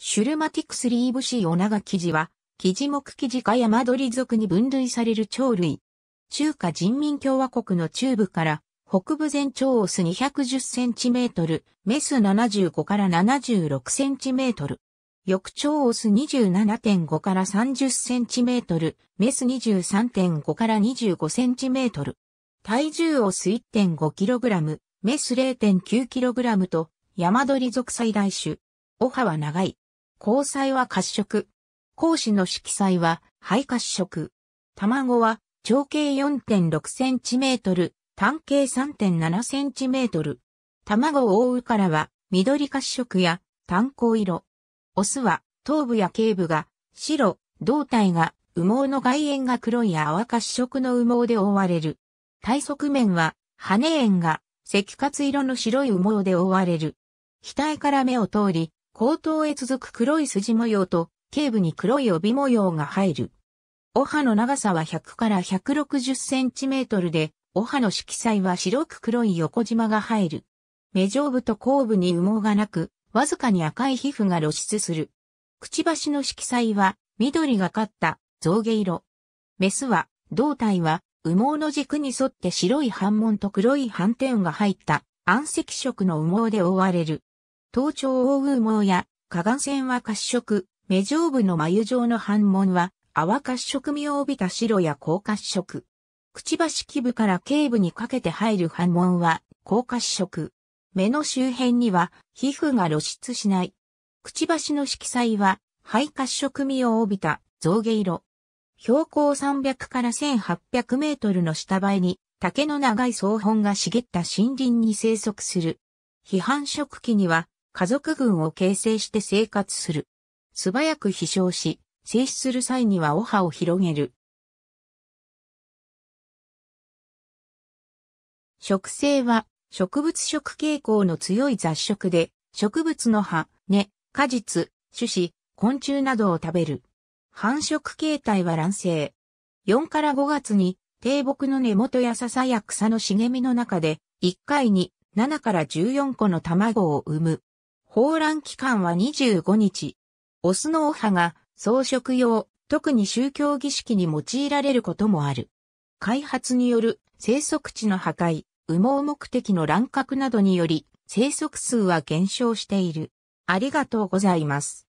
シュルマティクスリーブシオナガ生地は、生地目生地か山鳥族に分類される鳥類。中華人民共和国の中部から北部全長オス210センチメートル、メス75から76センチメートル。翌長オス27.5から30センチメートル、メス23.5から25センチメートル。体重オス1 5ラム、メス0 9ラムと、山鳥属最大種。オハは長い。交彩は褐色。孔子の色彩は灰褐色。卵は長径 4.6cm、単径 3.7cm。卵を覆うからは緑褐色や炭鉱色。オスは頭部や頸部が白、胴体が羽毛の外縁が黒いや淡褐色の羽毛で覆われる。体側面は羽縁が赤褐色の白い羽毛で覆われる。額から目を通り、後頭へ続く黒い筋模様と、頸部に黒い帯模様が入る。お歯の長さは100から160センチメートルで、お歯の色彩は白く黒い横縞が入る。目上部と後部に羽毛がなく、わずかに赤い皮膚が露出する。くちばしの色彩は、緑がかった象牙色。メスは、胴体は、羽毛の軸に沿って白い斑紋と黒い斑点が入った暗赤色の羽毛で覆われる。頭頂大宮毛や、下岸線は褐色、目上部の眉状の反紋は、淡褐色味を帯びた白や高褐色。くちばし基部から頸部にかけて入る反紋は、高褐色。目の周辺には、皮膚が露出しない。くちばしの色彩は、肺褐色味を帯びた、象牙色。標高300から1800メートルの下映えに、竹の長い草本が茂った森林に生息する。批判色期には、家族群を形成して生活する。素早く飛翔し、静止する際にはオハを広げる。植生は植物食傾向の強い雑食で、植物の葉、根、果実、種子、昆虫などを食べる。繁殖形態は卵生。4から5月に低木の根元や笹や草の茂みの中で、1回に7から14個の卵を産む。抱卵期間は25日。オスのオハが装飾用、特に宗教儀式に用いられることもある。開発による生息地の破壊、羽毛目的の乱獲などにより生息数は減少している。ありがとうございます。